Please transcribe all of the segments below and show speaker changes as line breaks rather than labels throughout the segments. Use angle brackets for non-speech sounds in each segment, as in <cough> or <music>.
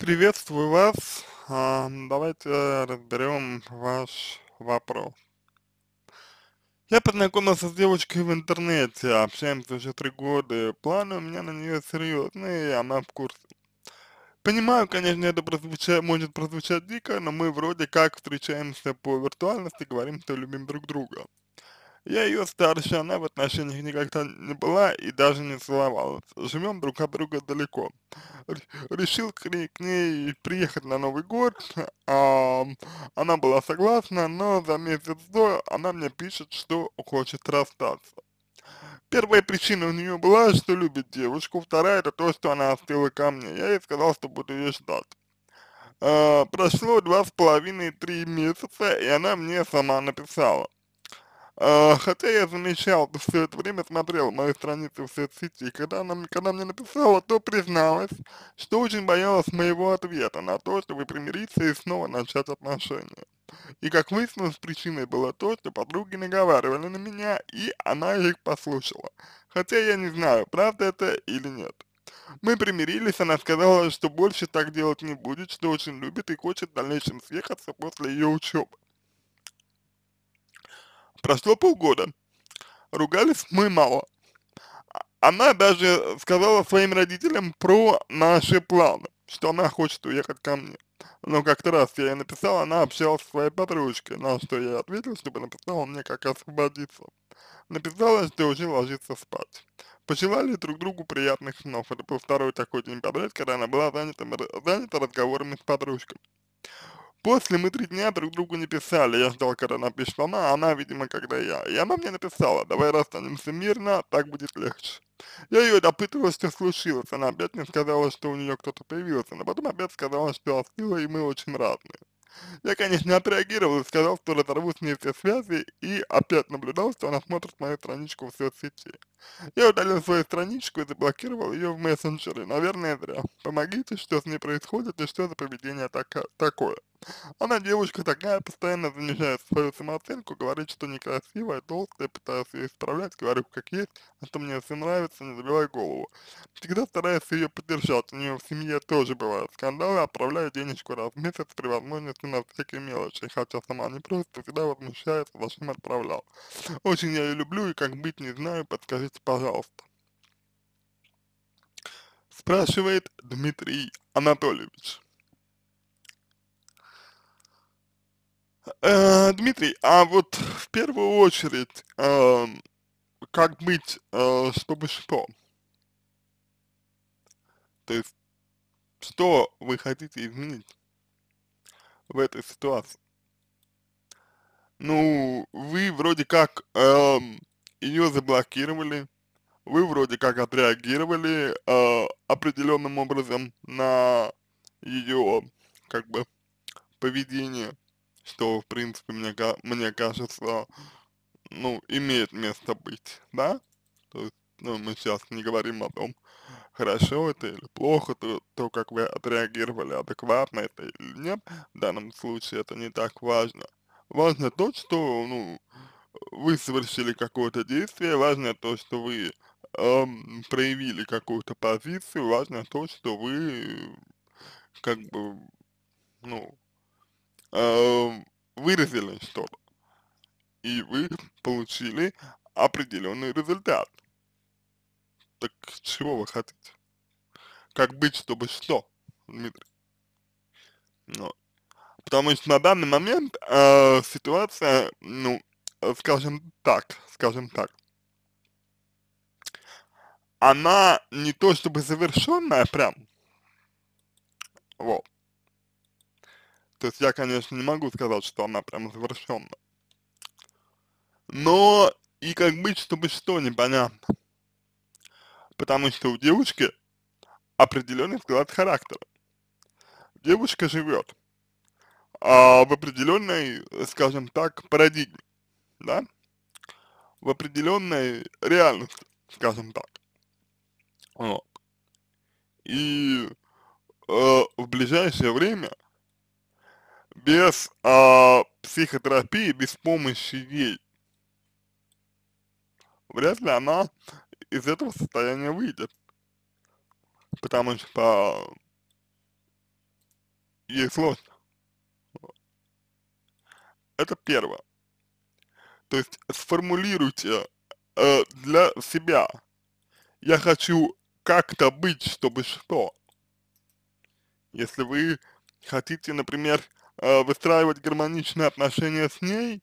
Приветствую вас. А, давайте разберем ваш вопрос. Я познакомился с девочкой в интернете, общаемся уже три года, планы у меня на нее серьезные, и она в курсе. Понимаю, конечно, это прозвуча, может прозвучать дико, но мы вроде как встречаемся по виртуальности, говорим, что любим друг друга. Я ее старше, она в отношениях никогда не была и даже не целовалась. Живем друг от друга далеко. Р решил к ней, к ней приехать на Новый год, а, она была согласна, но за месяц до она мне пишет, что хочет расстаться. Первая причина у нее была, что любит девушку, вторая это то, что она остыла ко мне. Я ей сказал, что буду ее ждать. А, прошло два с половиной-три месяца, и она мне сама написала. А, хотя я замечал, ты все это время смотрел мою страницу в соцсети, и когда она когда мне написала, то призналась, что очень боялась моего ответа на то, чтобы примириться и снова начать отношения. И как выяснилось, причиной было то, что подруги наговаривали на меня, и она их послушала. Хотя я не знаю, правда это или нет. Мы примирились, она сказала, что больше так делать не будет, что очень любит и хочет в дальнейшем съехаться после ее учебы. Прошло полгода. Ругались мы мало. А она даже сказала своим родителям про наши планы, что она хочет уехать ко мне. Но как-то раз я ей написал, она общалась с своей подружкой, на что я ответил, чтобы написала мне, как освободиться. Написала, что уже ложится спать. Пожелали друг другу приятных снов. Это был второй такой день подряд, когда она была занята, занята разговорами с подружкой. После мы три дня друг другу не писали, я ждал, когда она пишет она, а она, видимо, когда я. И она мне написала, давай расстанемся мирно, так будет легче. Я ее допытывал, что случилось, она опять мне сказала, что у нее кто-то появился, но потом опять сказала, что остыла и мы очень разные. Я, конечно, отреагировал и сказал, что разорву с ней все связи и опять наблюдал, что она смотрит мою страничку в соцсети. Я удалил свою страничку и заблокировал ее в мессенджере. Наверное, зря. Помогите, что с ней происходит и что за поведение так такое. Она девочка такая, постоянно занижает свою самооценку, говорит, что некрасивая, толстая, пытаюсь ее исправлять, говорю как есть, а то мне все нравится, не забивай голову. Всегда стараюсь ее поддержать, у нее в семье тоже бывают скандалы, отправляю денежку раз в месяц при возможности на всякие мелочи, хотя сама не просто, всегда возмущается, зачем отправлял. Очень я ее люблю и как быть не знаю, подскажите, пожалуйста. Спрашивает Дмитрий Анатольевич. Э, Дмитрий, а вот в первую очередь, э, как быть, э, чтобы что? То есть, что вы хотите изменить в этой ситуации? Ну, вы вроде как э, ее заблокировали, вы вроде как отреагировали э, определенным образом на ее, как бы, поведение что, в принципе, мне, мне кажется, ну, имеет место быть, да? То есть, ну, мы сейчас не говорим о том, хорошо это или плохо, то, то как вы отреагировали, адекватно это или нет, в данном случае это не так важно. Важно то, что, ну, вы совершили какое-то действие, важно то, что вы эм, проявили какую-то позицию, важно то, что вы, как бы, ну, э, выразили что-то, и вы получили определенный результат. Так чего вы хотите? Как быть, чтобы что, Дмитрий? но ну, потому что на данный момент э, ситуация, ну, скажем так, скажем так, она не то чтобы завершенная прям, вот, то есть я, конечно, не могу сказать, что она прям завершенна. Но и как быть, чтобы что, непонятно. Потому что у девушки определенный склад характера. Девушка живет а, в определенной, скажем так, парадигме, да? В определенной реальности, скажем так. Вот. И э, в ближайшее время без а, психотерапии, без помощи ей, вряд ли она из этого состояния выйдет. Потому что ей сложно. Это первое. То есть сформулируйте э, для себя. Я хочу как-то быть, чтобы что. Если вы хотите, например, Э, выстраивать гармоничные отношения с ней,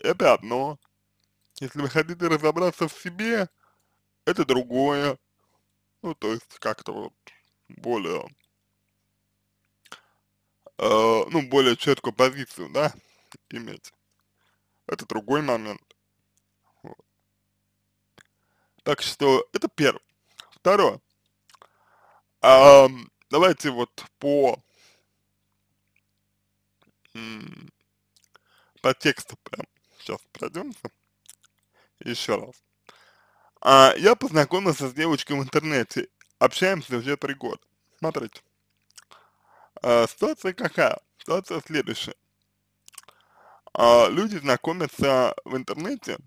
это одно. Если вы хотите разобраться в себе, это другое. Ну, то есть как-то вот более, э, ну, более четкую позицию, да, иметь. Это другой момент. Вот. Так что это первое. Второе. А, давайте вот по по тексту прям сейчас пройдемся еще раз. А, я познакомился с девочкой в интернете, общаемся уже три года. Смотрите, а, ситуация какая? Ситуация следующая. А, люди знакомятся в интернете,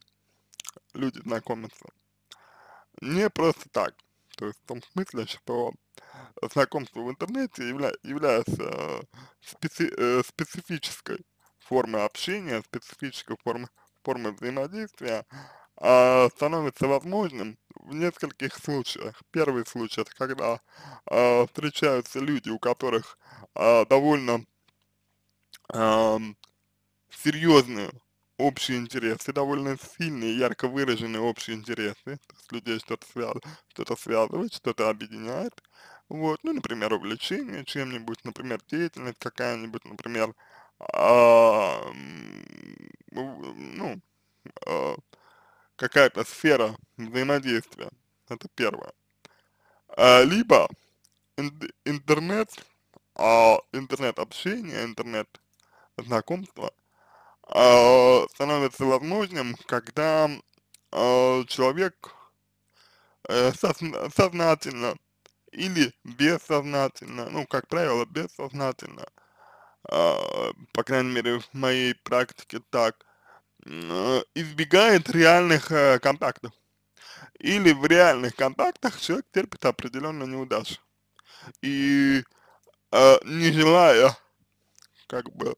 люди знакомятся не просто так, то есть в том смысле, что знакомство в интернете явля является э, специ э, специфической формой общения, специфической формы, формы взаимодействия, э, становится возможным в нескольких случаях. Первый случай это когда э, встречаются люди, у которых э, довольно э, серьезную общие интересы, довольно сильные, ярко выраженные общие интересы, то есть людей что-то связ... что связывает, что-то объединяет, вот, ну, например, увлечение чем-нибудь, например, деятельность какая-нибудь, например, а, ну, а, какая-то сфера взаимодействия, это первое. А, либо интернет, а, интернет-общение, интернет-знакомство – э, становится возможным, когда э, человек э, сознательно или бессознательно, ну, как правило, бессознательно, э, по крайней мере, в моей практике так, избегает реальных э, контактов. Или в реальных контактах человек терпит определенную неудачу. И э, не желая, как бы,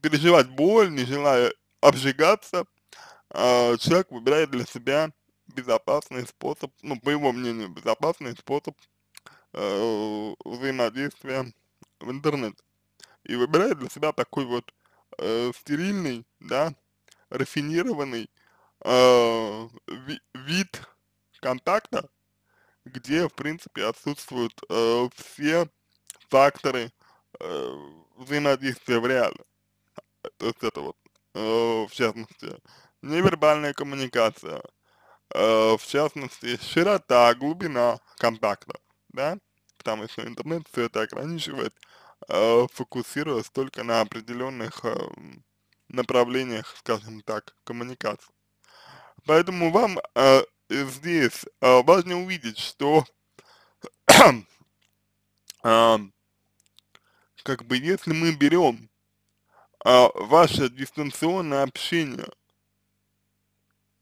переживать боль, не желая обжигаться, э, человек выбирает для себя безопасный способ, ну, по его мнению, безопасный способ э, взаимодействия в интернет. И выбирает для себя такой вот э, стерильный, да, рафинированный э, ви вид контакта, где, в принципе, отсутствуют э, все факторы э, взаимодействия в реальном. Э, вот это вот, э, в частности, невербальная коммуникация, э, в частности, широта, глубина контакта, да, потому что интернет все это ограничивает, э, фокусируясь только на определенных э, направлениях, скажем так, коммуникации. Поэтому вам э, здесь э, важно увидеть, что <clears throat> э, как бы если мы берем а, ваше дистанционное общение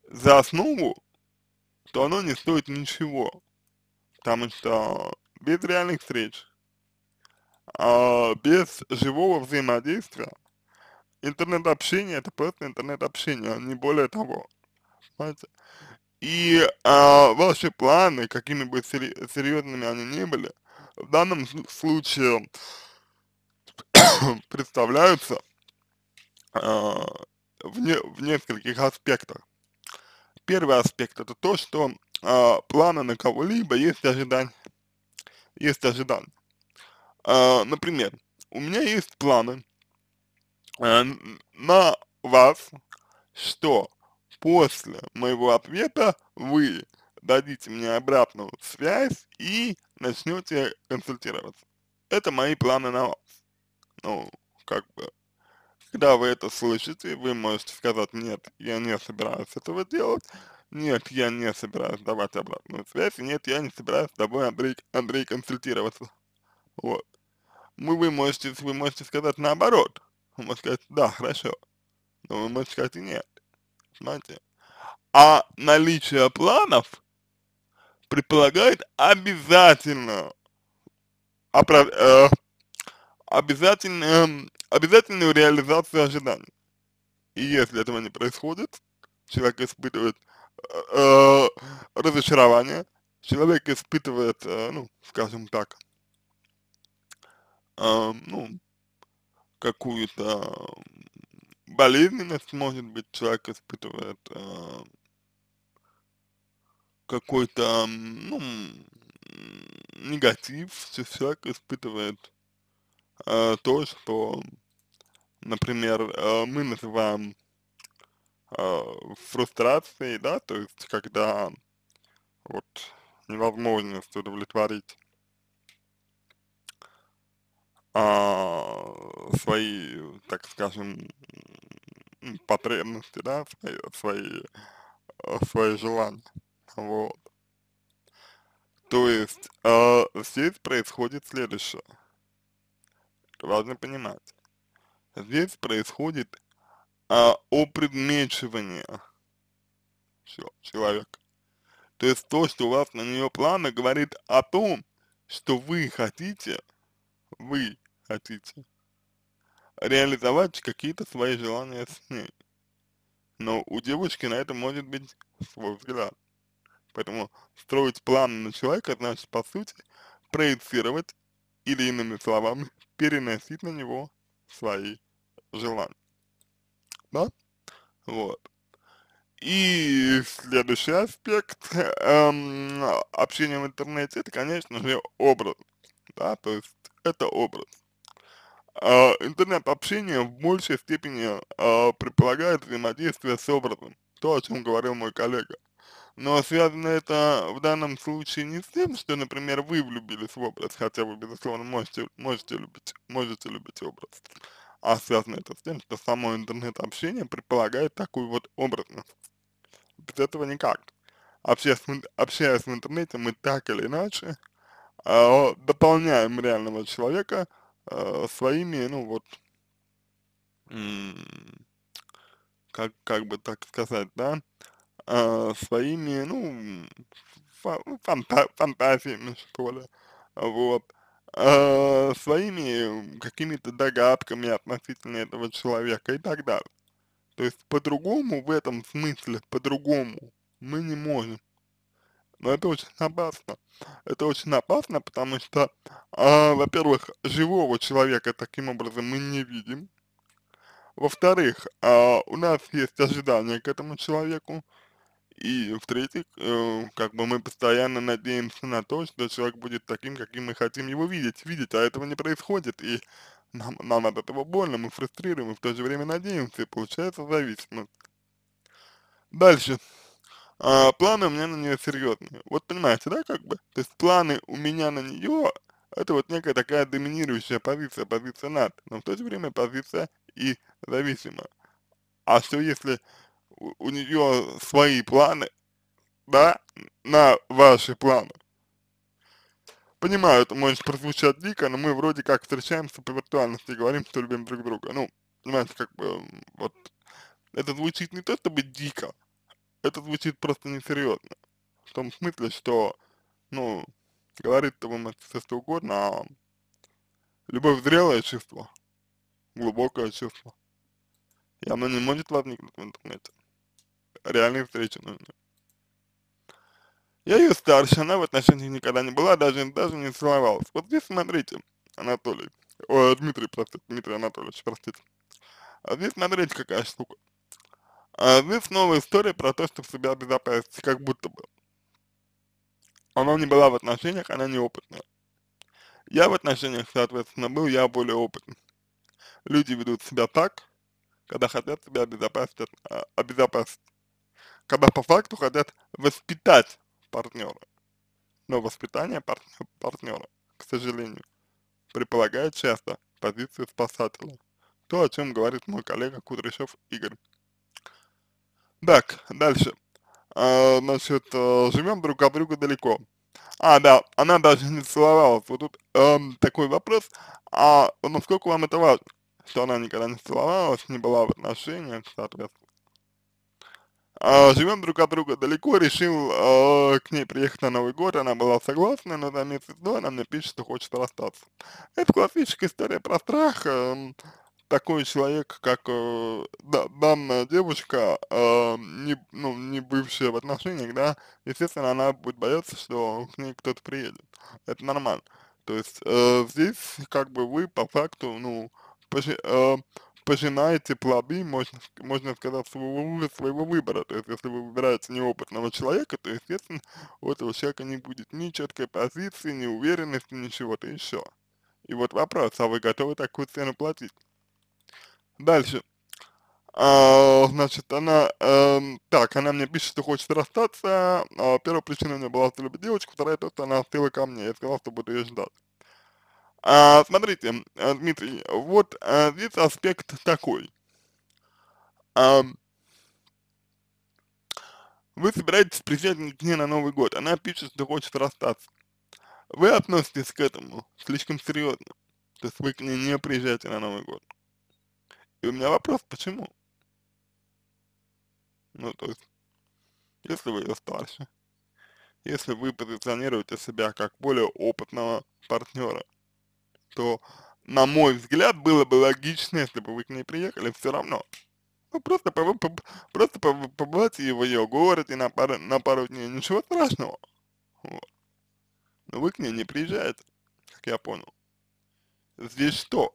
за основу, то оно не стоит ничего, потому что без реальных встреч, а, без живого взаимодействия, интернет-общение это просто интернет-общение, не более того, понимаете? И а, ваши планы, какими бы серьезными они ни были, в данном случае <coughs> представляются а, в, не, в нескольких аспектах. Первый аспект это то, что э, а, планы на кого-либо есть ожидания. Есть ожидания. Э, а, например, у меня есть планы э, на вас, что после моего ответа вы дадите мне обратную связь и начнете консультироваться. Это мои планы на вас. Ну, как бы, когда вы это слышите, вы можете сказать, нет, я не собираюсь этого делать, нет, я не собираюсь давать обратную связь, нет, я не собираюсь с тобой, Андрей, Андрей консультироваться. Вот. Мы, ну, вы можете, вы можете сказать наоборот. Вы можете сказать, да, хорошо. Но вы можете сказать, нет. смотрите. А наличие планов предполагает обязательно опра э, обязательно, эм, обязательную реализацию ожиданий. И если этого не происходит, человек испытывает э, э, разочарование, человек испытывает, э, ну, скажем так, э, ну, какую-то болезненность, может быть, человек испытывает э, какой-то, ну, негатив, человек испытывает Э, то, что, например, э, мы называем э, фрустрацией, да, то есть когда вот невозможность удовлетворить а, свои, так скажем, потребности, да, свои, свои, свои желания, вот. То есть э, здесь происходит следующее важно понимать. Здесь происходит а, опредмечивание человека. То есть то, что у вас на нее планы, говорит о том, что вы хотите, вы хотите реализовать какие-то свои желания с ней. Но у девочки на это может быть свой взгляд. Поэтому строить планы на человека, значит, по сути, проецировать, или иными словами, переносить на него свои желания. Да? Вот. И следующий аспект эм, общения в интернете, это, конечно же, образ. Да, то есть это образ. Э, Интернет-общение в большей степени э, предполагает взаимодействие с образом. То, о чем говорил мой коллега. Но связано это в данном случае не с тем, что, например, вы влюбились в образ, хотя вы, безусловно, можете, можете, любить, можете любить образ, а связано это с тем, что само интернет-общение предполагает такую вот образность. Без этого никак. Общаясь, общаясь в интернете, мы так или иначе э, дополняем реального человека э, своими, ну вот, как, как бы так сказать, да, э, своими, ну, ну, фанта фантазиями, что ли, вот, э, своими какими-то догадками относительно этого человека и так далее. То есть по-другому в этом смысле, по-другому мы не можем. Но это очень опасно. Это очень опасно, потому что, э, во-первых, живого человека таким образом мы не видим. Во-вторых, э, у нас есть ожидания к этому человеку. И в-третьих, э, как бы мы постоянно надеемся на то, что человек будет таким, каким мы хотим его видеть, видеть, а этого не происходит, и нам, нам от этого больно, мы фрустрируем, и в то же время надеемся, и получается зависимость. Дальше. А, планы у меня на нее серьезные. Вот понимаете, да, как бы? То есть планы у меня на нее, это вот некая такая доминирующая позиция, позиция над, но в то же время позиция и зависима А что если у нее свои планы, да, на ваши планы. Понимаю, это может прозвучать дико, но мы вроде как встречаемся по виртуальности и говорим, что любим друг друга. Ну, понимаете, как бы, вот, это звучит не то чтобы дико, это звучит просто несерьезно. В том смысле, что, ну, говорит-то вы можете все что угодно, а любовь зрелое чувство, глубокое чувство. И оно не может возникнуть в интернете реальных встреч. Ну, ну, я ее старше, она в отношениях никогда не была, даже, даже не целовалась. Вот здесь смотрите, Анатолий, о, Дмитрий, простите, Дмитрий Анатольевич, простите. А здесь смотрите, какая штука. А здесь новая история про то, что себя обезопасить, как будто бы. Она не была в отношениях, она неопытная. Я в отношениях, соответственно, был, я более опытный. Люди ведут себя так, когда хотят себя обезопасить, а, обезопасить когда по факту хотят воспитать партнера. Но воспитание пар партнера, к сожалению, предполагает часто позицию спасателя. То, о чем говорит мой коллега Кудряшов Игорь. Так, дальше. А, значит, э, живем друг от друга далеко. А, да, она даже не целовалась. Вот тут эм, такой вопрос, а насколько вам это важно? Что она никогда не целовалась, не была в отношениях, соответственно. А, живем друг от друга далеко, решил э, к ней приехать на Новый год, она была согласна, но за месяц до она мне пишет, что хочет расстаться. Это классическая история про страх. Э, такой человек, как э, да, данная девочка, э, не, ну, не бывшая в отношениях, да, естественно, она будет бояться, что к ней кто-то приедет. Это нормально. То есть э, здесь как бы вы по факту, ну, почти, э, пожинаете плоды, можно, можно сказать, своего, своего выбора. То есть, если вы выбираете неопытного человека, то, естественно, у этого человека не будет ни четкой позиции, ни уверенности, ни чего-то еще. И вот вопрос, а вы готовы такую цену платить? Дальше. А, значит, она, э, так, она мне пишет, что хочет расстаться, а, первая причина у нее была, что любит девочку, вторая то, что она остыла ко мне, я сказал, что буду ее ждать. А, смотрите, а, Дмитрий, вот а, здесь аспект такой. А, вы собираетесь приезжать к ней на Новый год, она пишет, что хочет расстаться. Вы относитесь к этому слишком серьезно. То есть вы к ней не приезжаете на Новый год. И у меня вопрос, почему? Ну, то есть, если вы ее старше, если вы позиционируете себя как более опытного партнера, что, на мой взгляд, было бы логично, если бы вы к ней приехали все равно. Ну, просто, по, по, просто по, побывать в ее городе на пару, на пару дней, ничего страшного. Вот. Но вы к ней не приезжаете, как я понял. Здесь что?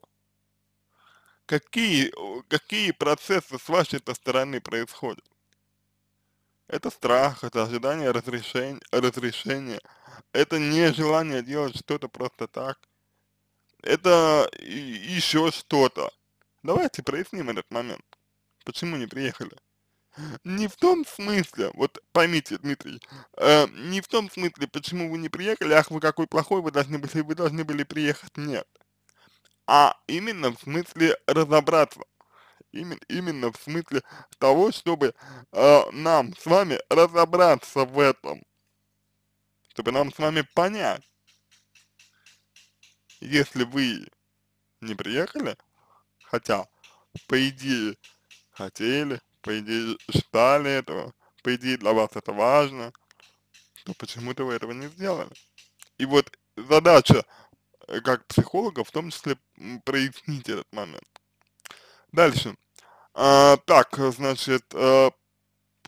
Какие, какие процессы с вашей стороны происходят? Это страх, это ожидание разрешения, разрешения, это нежелание делать что-то просто так – это еще что-то. Давайте проясним этот момент. Почему не приехали? Не в том смысле, вот поймите, Дмитрий, э, не в том смысле, почему вы не приехали, ах, вы какой плохой, вы должны были, вы должны были приехать, нет. А именно в смысле разобраться, именно, именно в смысле того, чтобы э, нам с вами разобраться в этом, чтобы нам с вами понять, если вы не приехали, хотя, по идее, хотели, по идее, ждали этого, по идее, для вас это важно, то почему-то вы этого не сделали. И вот задача э, как психолога в том числе прояснить этот момент. Дальше. А, так, значит, э,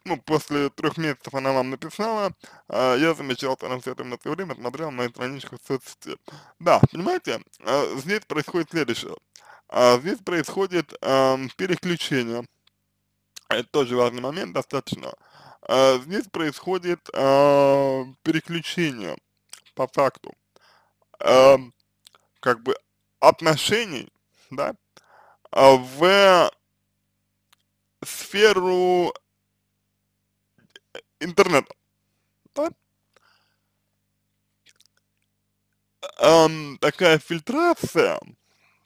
ну, после трех месяцев она вам написала, э, я замечал там все это все время, смотрел на страничку в соцсети. Да, понимаете, э, здесь происходит следующее. Э, здесь происходит э, переключение. Это тоже важный момент, достаточно. Э, здесь происходит э, переключение по факту. Э, как бы отношений, да, в сферу интернетом. Эм, да? такая фильтрация,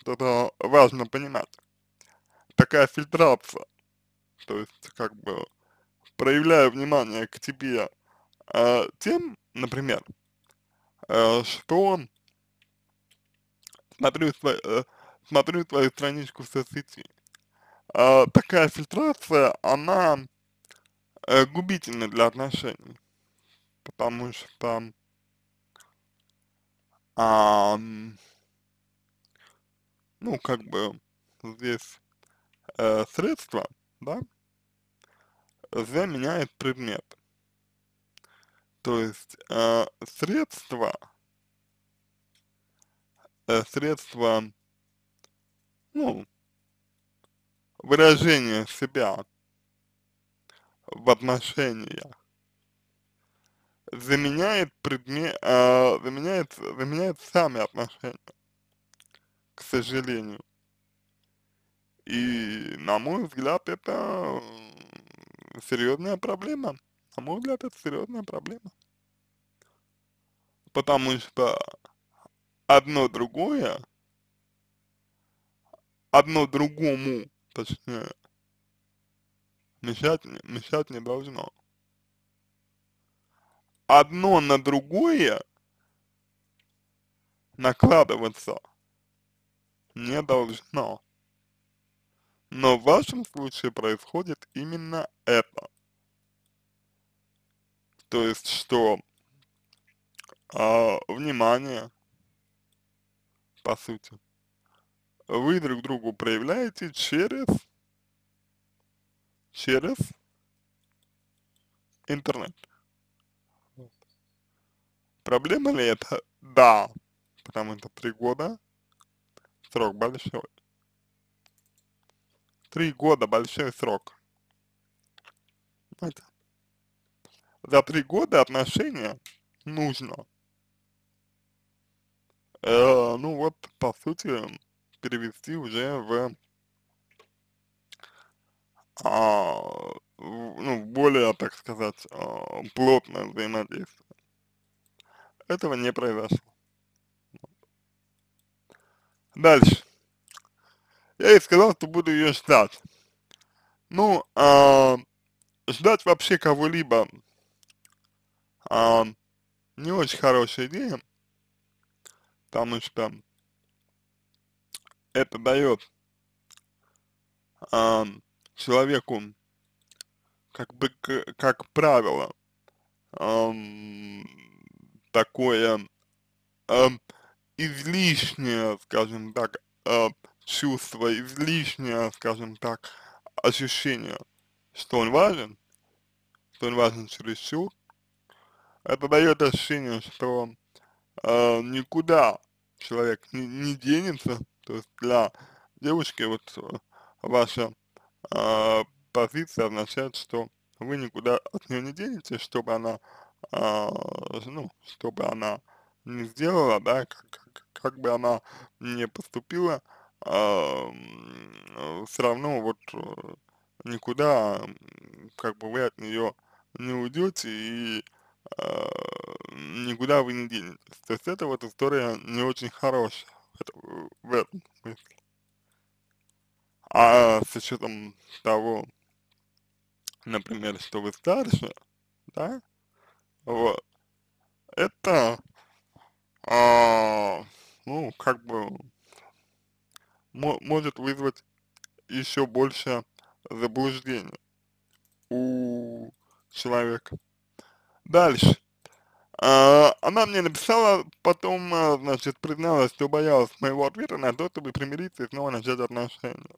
это важно понимать, такая фильтрация, то есть как бы проявляя внимание к тебе э, тем, например, э, что смотрю, э, смотрю твою страничку в соцсети, э, такая фильтрация, она э, губительно для отношений, потому что а, ну, как бы здесь э, средство, да, заменяет предмет. То есть э, средство, э, средство, ну, выражение себя в отношения заменяет предмет, э, а, заменяет, заменяет сами отношения, к сожалению. И, на мой взгляд, это серьезная проблема. На мой взгляд, это серьезная проблема. Потому что одно другое, одно другому, точнее, мешать, мешать не должно. Одно на другое накладываться не должно. Но в вашем случае происходит именно это. То есть, что а, внимание, по сути, вы друг другу проявляете через через интернет. Проблема ли это? Да, потому что три года срок большой. Три года большой срок. За три года отношения нужно. Э, ну вот, по сути, перевести уже в а, ну, более, так сказать, а, плотное взаимодействие. Этого не произошло. Дальше. Я ей сказал, что буду ее ждать. Ну, а, ждать вообще кого-либо а, не очень хорошая идея, потому что это дает а, человеку, как бы, как правило, эм, такое эм, излишнее, скажем так, э, чувство, излишнее, скажем так, ощущение, что он важен, что он важен чересчур, это дает ощущение, что э, никуда человек не, не денется, то есть для девушки вот а, ваша а, позиция означает, что вы никуда от нее не денетесь, чтобы она, э, ну, чтобы она не сделала, да, как, как, как бы она не поступила, э, а, все равно вот э, никуда, как бы вы от нее не уйдете и э, никуда вы не денетесь. То есть это вот история не очень хорошая в этом э, смысле. А с учетом того, например, что вы старше, да, вот, это, а, ну, как бы, может вызвать еще больше заблуждений у человека. Дальше. А, она мне написала, потом, а, значит, призналась, что боялась моего ответа на то, чтобы примириться и снова начать отношения.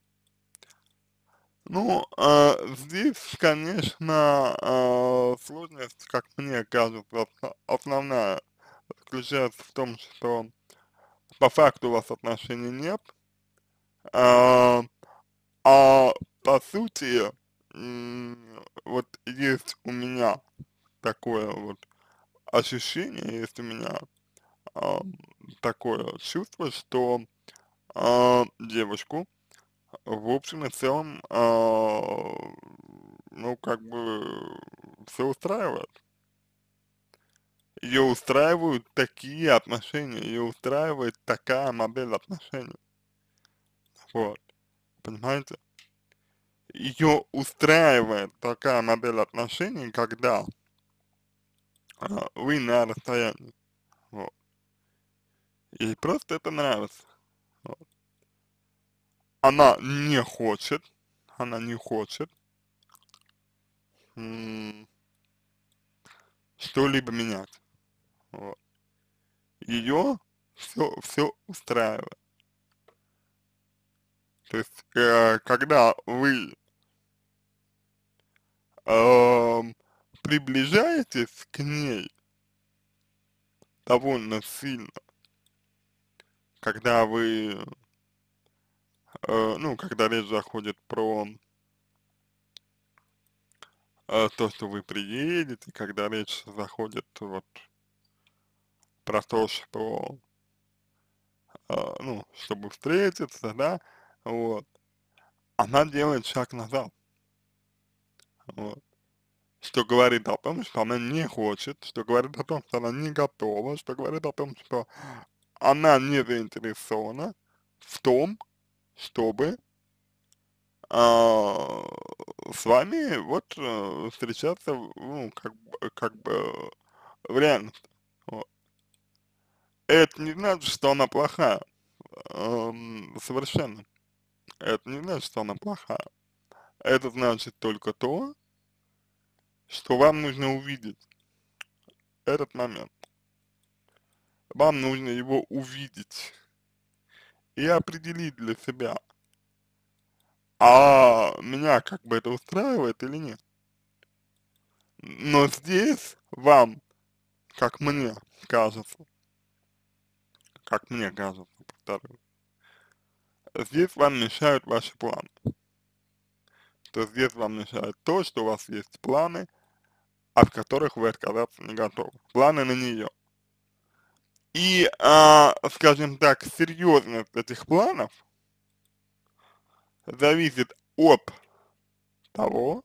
Ну, э, здесь, конечно, э, сложность, как мне кажется, основная заключается в том, что по факту у вас отношений нет, э, а по сути, э, вот есть у меня такое вот ощущение, есть у меня э, такое чувство, что э, девушку, в общем и целом, а, ну, как бы все устраивает. Ее устраивают такие отношения, ее устраивает такая модель отношений. Вот. Понимаете? Ее устраивает такая модель отношений, когда а, вы на расстоянии. Вот. Ей просто это нравится она не хочет, она не хочет что-либо менять. Вот. Ее все, все устраивает. То есть, э, когда вы э, приближаетесь к ней довольно сильно, когда вы Э, ну, когда речь заходит про э, то, что вы приедете, когда речь заходит вот про то, что, э, ну, чтобы встретиться, да, вот, она делает шаг назад. Вот. Что говорит о том, что она не хочет, что говорит о том, что она не готова, что говорит о том, что она не заинтересована в том, чтобы а, с вами вот э, встречаться, ну, как, как бы в реальности. Вот. Это не значит, что она плохая. Эм, совершенно. Это не значит, что она плохая. Это значит только то, что вам нужно увидеть этот момент. Вам нужно его увидеть и определить для себя, а меня как бы это устраивает или нет. Но здесь вам, как мне кажется, как мне кажется, повторю, здесь вам мешают ваши планы. То здесь вам мешает то, что у вас есть планы, от которых вы отказаться не готовы. Планы на нее – и, а, скажем так, серьезность этих планов зависит от того,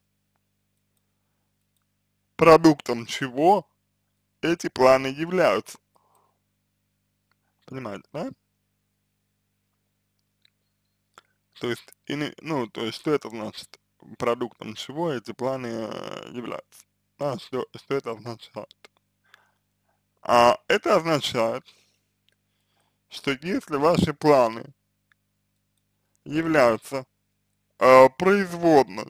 продуктом чего эти планы являются. Понимаете, да? То есть, и, ну, то есть, что это значит? Продуктом чего эти планы э, являются? Да, что, что это означает? А это означает, что если ваши планы являются э, производны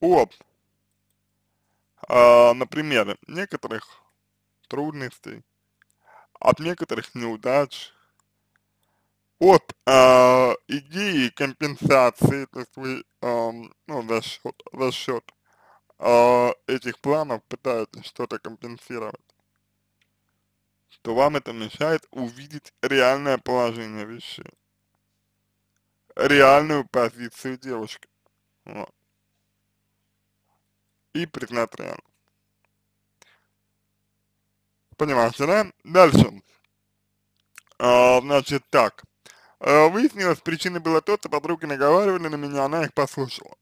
от, э, например, некоторых трудностей, от некоторых неудач, от э, идеи компенсации, то есть вы э, ну, за счет, за счет э, этих планов пытаетесь что-то компенсировать то вам это мешает увидеть реальное положение вещей, реальную позицию девушки. Вот. И признать реально. Понимаете, да? Дальше. А, значит, так. Э, выяснилось, причиной было то, что подруги наговаривали на меня, она их послушала.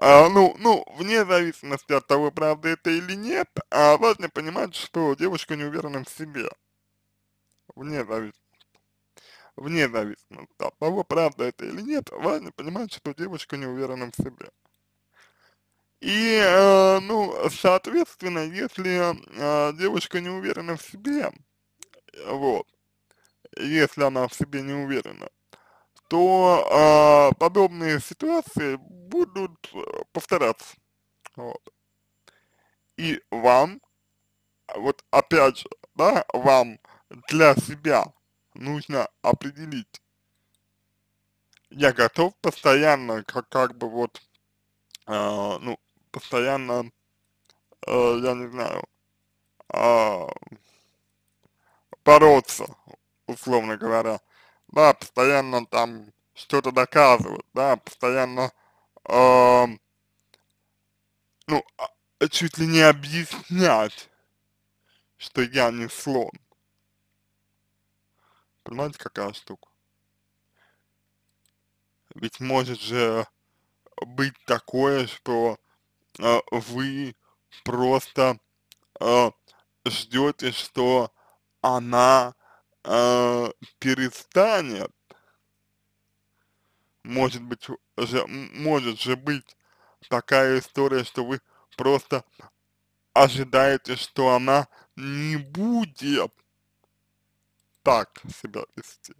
А, ну, ну, вне зависимости от того, правда это или нет, а важно понимать, что девушка не уверена в себе. Вне зависимости. Вне зависимости от того, правда это или нет, важно понимать, что девушка не уверена в себе. И, э, ну, соответственно, если э, девушка не уверена в себе, вот, если она в себе не уверена, то э, подобные ситуации будут э, повторяться. Вот. И вам, вот опять же, да, вам для себя нужно определить, я готов постоянно, как, как бы вот, э, ну, постоянно, э, я не знаю, э, бороться, условно говоря, да, постоянно там что-то доказывать, да, постоянно э, ну, а, чуть ли не объяснять, что я не слон. Понимаете, какая штука? Ведь может же быть такое, что э, вы просто э, а, ждете, что она э, перестанет может быть, же, может же быть такая история, что вы просто ожидаете, что она не будет так себя вести.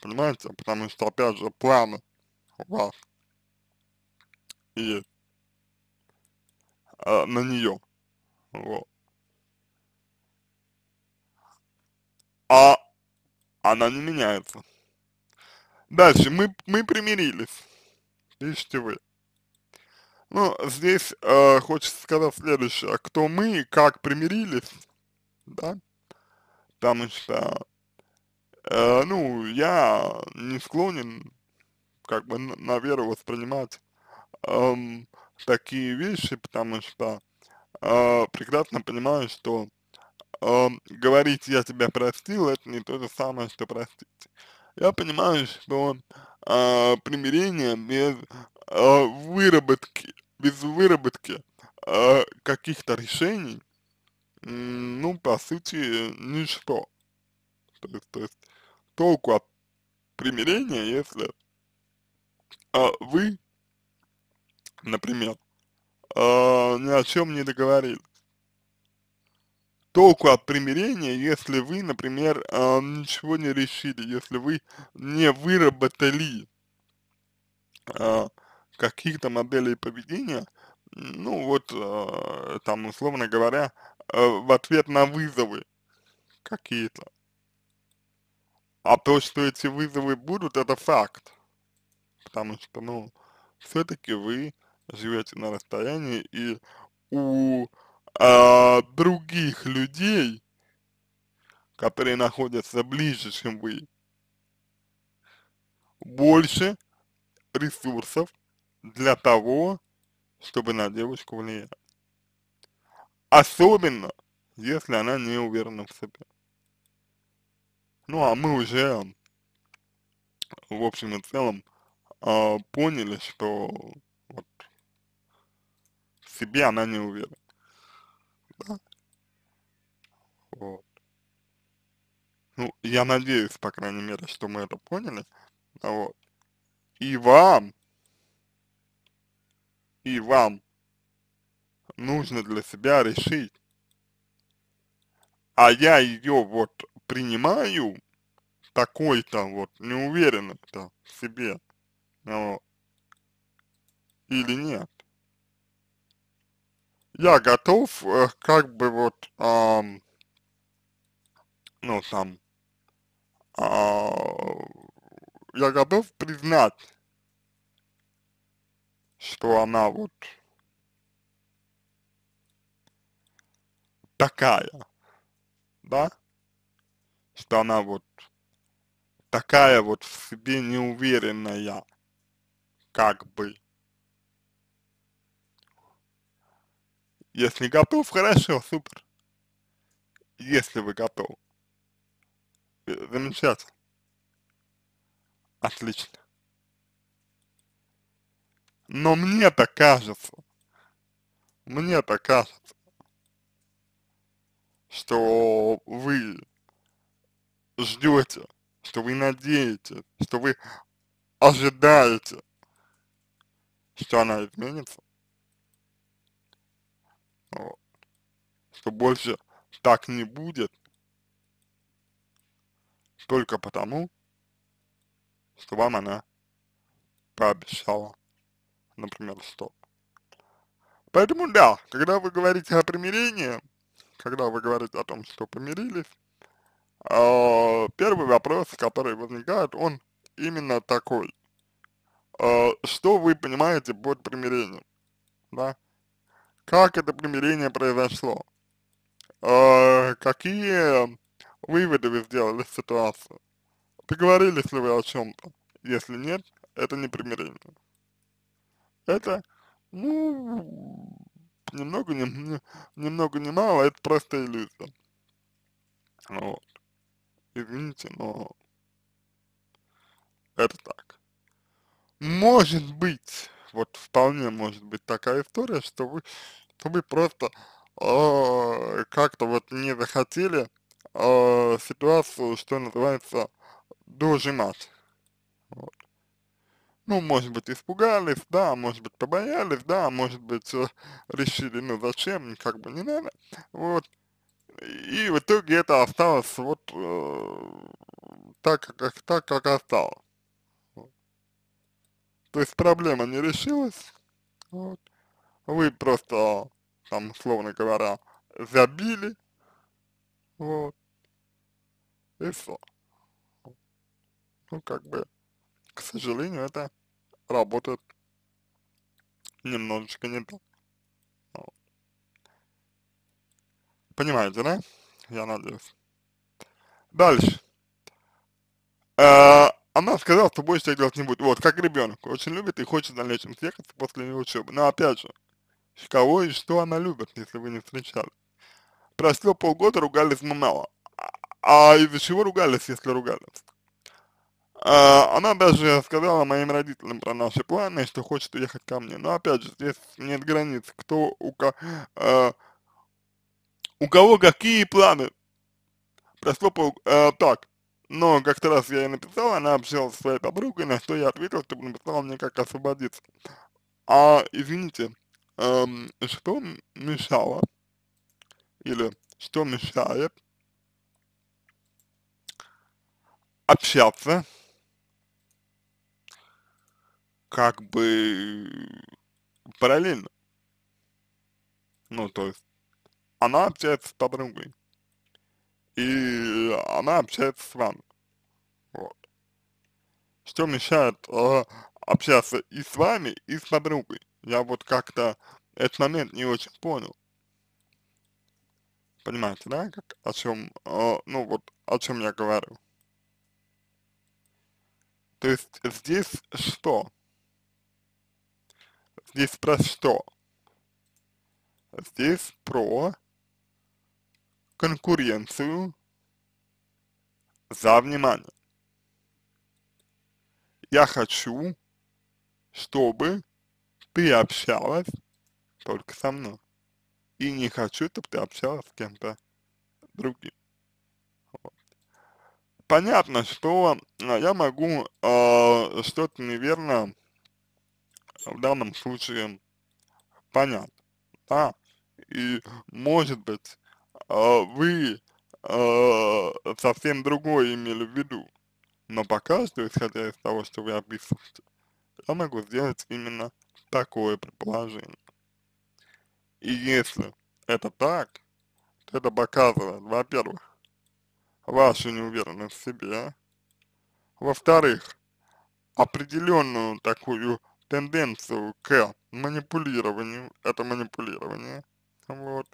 Понимаете? Потому что, опять же, планы у вас и э, а, на нее. Вот. А она не меняется. Дальше, мы, мы примирились, пишите вы. Ну, здесь э, хочется сказать следующее, а кто мы, как примирились, да, потому что, э, ну, я не склонен, как бы, на, на веру воспринимать э, такие вещи, потому что э, прекрасно понимаю, что э, говорить «я тебя простил» — это не то же самое, что простить. Я понимаю, что а, примирение без а, выработки, без выработки а, каких-то решений, ну, по сути, ничто. То есть, то есть толку от примирения, если а, вы, например, а, ни о чем не договорились толку от примирения, если вы, например, э, ничего не решили, если вы не выработали э, каких-то моделей поведения, ну вот, э, там, условно говоря, э, в ответ на вызовы какие-то. А то, что эти вызовы будут, это факт. Потому что, ну, все-таки вы живете на расстоянии, и у э, других людей, которые находятся ближе, чем вы, больше ресурсов для того, чтобы на девушку влиять. Особенно, если она не уверена в себе. Ну, а мы уже, в общем и целом, э, поняли, что вот, в себе она не уверена да. Вот. Ну, я надеюсь, по крайней мере, что мы это поняли. А вот. И вам, и вам нужно для себя решить, а я ее вот принимаю такой-то вот неуверенно-то в себе, а вот, или нет я готов э, как бы вот, а, ну сам, а, я готов признать, что она вот такая, да, что она вот такая вот в себе неуверенная, как бы, Если готов, хорошо, супер. Если вы готовы. Э, замечательно. Отлично. Но мне-то кажется, мне-то кажется, что вы ждете, что вы надеетесь, что вы ожидаете, что она изменится что больше так не будет, только потому, что вам она пообещала, например, что. Поэтому да, когда вы говорите о примирении, когда вы говорите о том, что помирились, а, первый вопрос, который возникает, он именно такой. А, что вы понимаете под примирением? Да? как это примирение произошло, э, какие выводы вы сделали из ситуации, договорились ли вы о чем-то, если нет, это не примирение. Это, ну, немного не, немного не мало, это просто иллюзия. Вот. Извините, но это так. Может быть, вот вполне может быть такая история, что вы, что вы просто э, как-то вот не захотели э, ситуацию, что называется, дожимать. Вот. Ну, может быть, испугались, да, может быть, побоялись, да, может быть, э, решили, ну, зачем, как бы не надо, вот. И в итоге это осталось вот э, так, как, так, как осталось. То есть проблема не решилась, вот. вы просто, там, словно говоря, забили, вот, и все. Ну, как бы, к сожалению, это работает немножечко не так. Вот. Ну. Понимаете, да? Я надеюсь. Дальше. Э -э она сказала, что больше так делать не будет. Вот, как ребенок. Очень любит и хочет на лечим съехаться после учебы. Но опять же, кого и что она любит, если вы не встречали. Прошло полгода, ругались мы мало. А, а из-за чего ругались, если ругались? А, она даже сказала моим родителям про наши планы, что хочет уехать ко мне. Но опять же, здесь нет границ, кто у, ко, э, у кого какие планы. Прошло пол... Э, так, но как-то раз я ей написал, она общалась со своей подругой, на что я ответил, чтобы написала мне как освободиться. А, извините, эм, что мешало, или что мешает общаться, как бы параллельно. Ну, то есть, она общается с подругой, и э, она общается с вами. Вот. Что мешает э, общаться и с вами, и с подругой? Я вот как-то этот момент не очень понял. Понимаете, да, как, о чем, э, ну вот, о чем я говорю. То есть здесь что? Здесь про что? Здесь про конкуренцию за внимание. Я хочу, чтобы ты общалась только со мной. И не хочу, чтобы ты общалась с кем-то другим. Понятно, что а, я могу э, что-то неверно в данном случае понять, да, и может быть а, вы а, совсем другое имели в виду. Но пока что, исходя из того, что вы описываете, я могу сделать именно такое предположение. И если это так, то это показывает, во-первых, вашу неуверенность в себе, во-вторых, определенную такую тенденцию к манипулированию, это манипулирование, вот,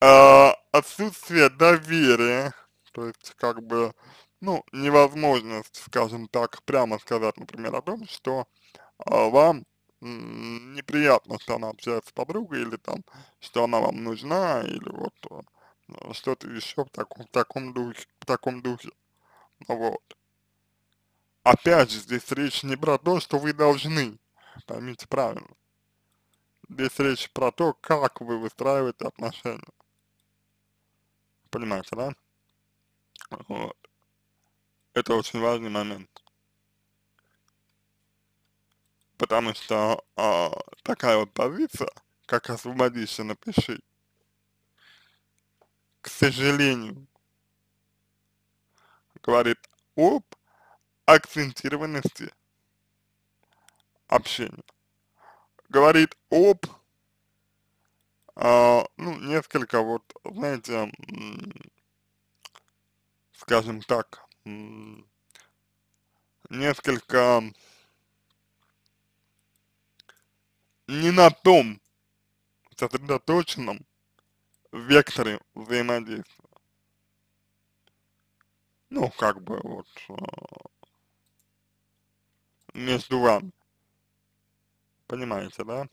э, отсутствие доверия, то есть как бы, ну, невозможность, скажем так, прямо сказать, например, о том, что э, вам неприятно, что она общается с подругой, или там, что она вам нужна, или вот э, что-то еще в таком, в таком духе, в таком духе, вот. Опять же, здесь речь не про то, что вы должны, поймите правильно. Здесь речь про то, как вы выстраиваете отношения понимаете, да? Э, это очень важный момент. Потому что а, такая вот позиция, как освободишься, напиши, к сожалению, говорит об акцентированности общения. Говорит об э, ну, несколько вот, знаете, скажем так, несколько не на том сосредоточенном векторе взаимодействия. Ну, как бы вот а, между вами. Понимаете, да?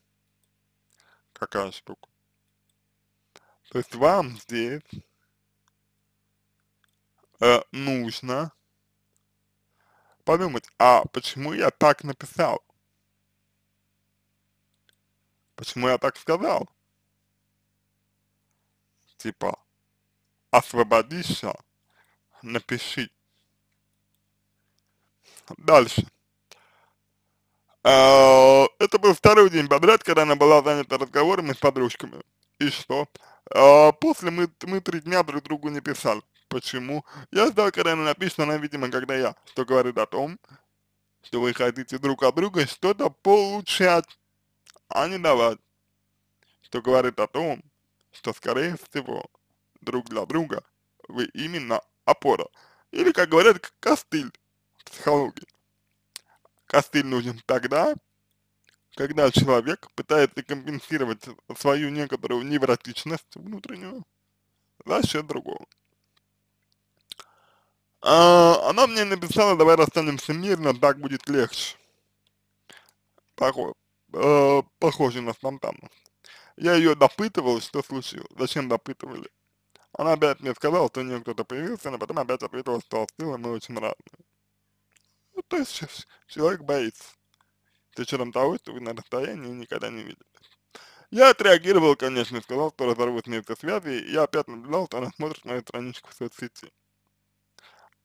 Какая штука. То есть вам здесь э, нужно подумать, а почему я так написал? Почему я так сказал? Типа, освободишься, напиши. Дальше. Э, это был второй день подряд, когда она была занята разговорами с подружками. И что? А, после мы, мы три дня друг другу не писали. Почему? Я ждал, когда она напишет, она, видимо, когда я, что говорит о том, что вы хотите друг от друга что-то получать, а не давать. Что говорит о том, что, скорее всего, друг для друга вы именно опора. Или, как говорят, костыль в психологии. Костыль нужен тогда, когда человек пытается компенсировать свою некоторую невротичность внутреннюю за счет другого. А, она мне написала, давай расстанемся мирно, так будет легче. Похоже, э, похоже на спонтанность. Я ее допытывал, что случилось, зачем допытывали. Она опять мне сказала, что у нее кто-то появился, но потом опять ответила, что остыла, мы очень разные. Ну, то есть человек боится с учетом того, что вы на расстоянии никогда не видели. Я отреагировал, конечно, сказал, что разорвут несколько связи, и я опять наблюдал, что она смотрит мою страничку в соцсети.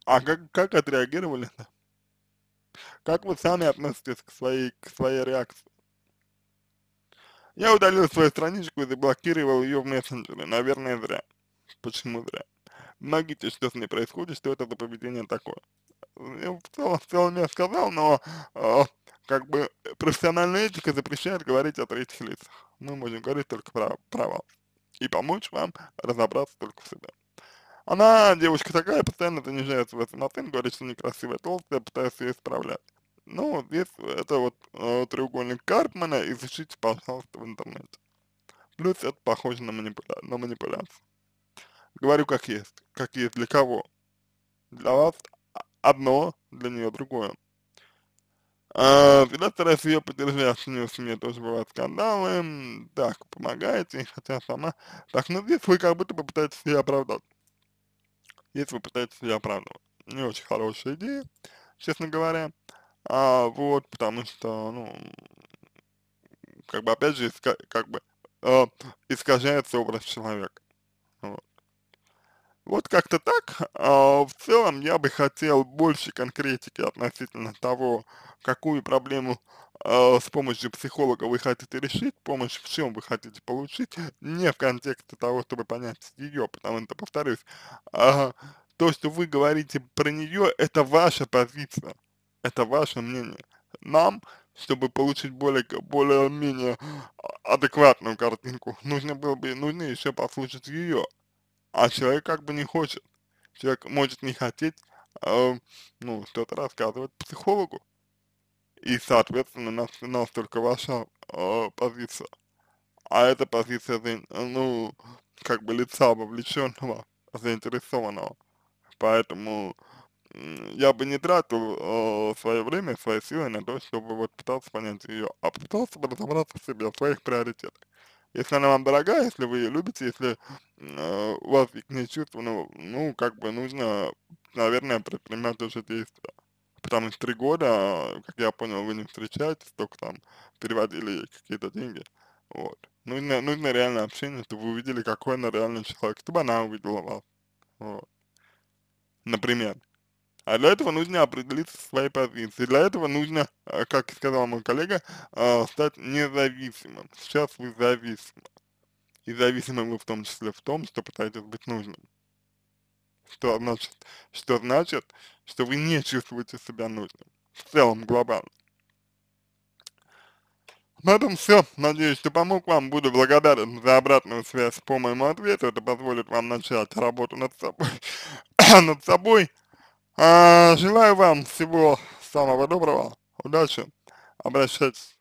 А как, как отреагировали-то? Как вы сами относитесь к своей, к своей реакции? Я удалил свою страничку и заблокировал ее в мессенджере. Наверное, зря. Почему зря? Многие что с ней происходит, что это за поведение такое. Ну, в целом, в целом я сказал, но э, как бы э, профессиональная этика запрещает говорить о третьих лицах. Мы можем говорить только про, про вас и помочь вам разобраться только в себе. Она девочка такая, постоянно занижается в этом самооценку, говорит, что некрасивая, толстая, пытается ее исправлять. Ну, здесь это вот э, треугольник Карпмана, изучите, пожалуйста, в интернете. Плюс это похоже на, манипуля на манипуляцию. Говорю как есть, как есть для кого. Для вас одно, для нее другое. А, когда вторая с ее поддержания с нее тоже бывают скандалы, так, помогаете, хотя сама, так, ну здесь вы как будто бы пытаетесь себя оправдать. Здесь вы пытаетесь себя оправдывать. Не очень хорошая идея, честно говоря, а, вот, потому что, ну, как бы, опять же, иска, как бы, э, искажается образ человека, вот. Вот как-то так. А, в целом я бы хотел больше конкретики относительно того, какую проблему а, с помощью психолога вы хотите решить, помощь в чем вы хотите получить, не в контексте того, чтобы понять ее, потому что, повторюсь, а, то, что вы говорите про нее, это ваша позиция, это ваше мнение. Нам чтобы получить более, более-менее а, адекватную картинку, нужно было бы, нужно еще послушать ее а человек как бы не хочет. Человек может не хотеть, э, ну, что-то рассказывать психологу. И, соответственно, нас, нас только ваша э, позиция. А эта позиция, ну, как бы лица вовлеченного, заинтересованного. Поэтому я бы не тратил э, а, свое время, свои силы на то, чтобы вот пытаться понять ее, а пытался бы разобраться в себе, в своих приоритетах. Если она вам дорога, если вы ее любите, если э, у вас к ней чувство, ну, ну, как бы нужно, наверное, предпринимать уже действия. Потому что три года, как я понял, вы не встречаетесь, только там переводили какие-то деньги. Вот. Нужно, нужно реально общение, чтобы вы увидели, какой она реальный человек, чтобы она увидела вас. Вот. Например. А для этого нужно определиться со своей позицией. Для этого нужно, а, как сказал мой коллега, а, стать независимым. Сейчас вы зависимы. И зависимы вы в том числе в том, что пытаетесь быть нужным. Что значит, что значит, что вы не чувствуете себя нужным. В целом, глобально. На этом все. Надеюсь, что помог вам. Буду благодарен за обратную связь по моему ответу. Это позволит вам начать работу над собой, <coughs> над собой а, желаю вам всего самого доброго, удачи, обращайтесь.